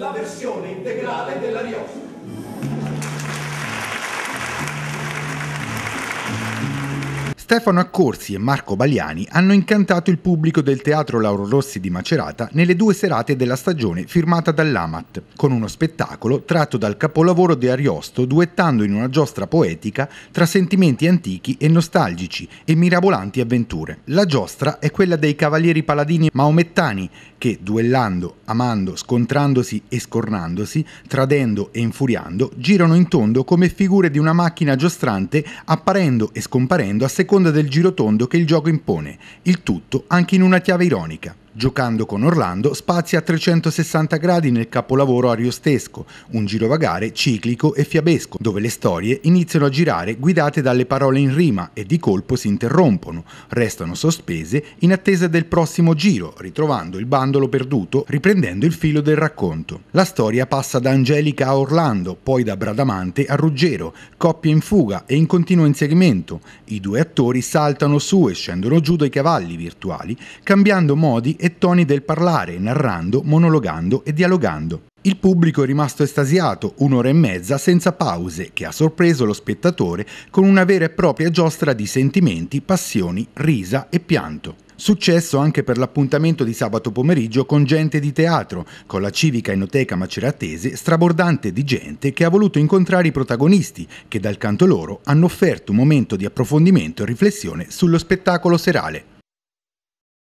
la versione integrale della Rioja. Stefano Accorsi e Marco Baliani hanno incantato il pubblico del Teatro Lauro Rossi di Macerata nelle due serate della stagione firmata dall'Amat, con uno spettacolo tratto dal capolavoro di Ariosto duettando in una giostra poetica tra sentimenti antichi e nostalgici e mirabolanti avventure. La giostra è quella dei cavalieri paladini maomettani che, duellando, amando, scontrandosi e scornandosi, tradendo e infuriando, girano in tondo come figure di una macchina giostrante apparendo e scomparendo a seconda sponda del girotondo che il gioco impone, il tutto anche in una chiave ironica. Giocando con Orlando spazia a 360 gradi nel capolavoro ariostesco, un girovagare ciclico e fiabesco, dove le storie iniziano a girare guidate dalle parole in rima e di colpo si interrompono, restano sospese in attesa del prossimo giro, ritrovando il bandolo perduto, riprendendo il filo del racconto. La storia passa da Angelica a Orlando, poi da Bradamante a Ruggero, coppia in fuga e in continuo inseguimento. I due attori saltano su e scendono giù dai cavalli virtuali, cambiando modi e e toni del parlare, narrando, monologando e dialogando. Il pubblico è rimasto estasiato un'ora e mezza senza pause, che ha sorpreso lo spettatore con una vera e propria giostra di sentimenti, passioni, risa e pianto. Successo anche per l'appuntamento di sabato pomeriggio con Gente di Teatro, con la civica enoteca maceratese strabordante di gente che ha voluto incontrare i protagonisti, che dal canto loro hanno offerto un momento di approfondimento e riflessione sullo spettacolo serale.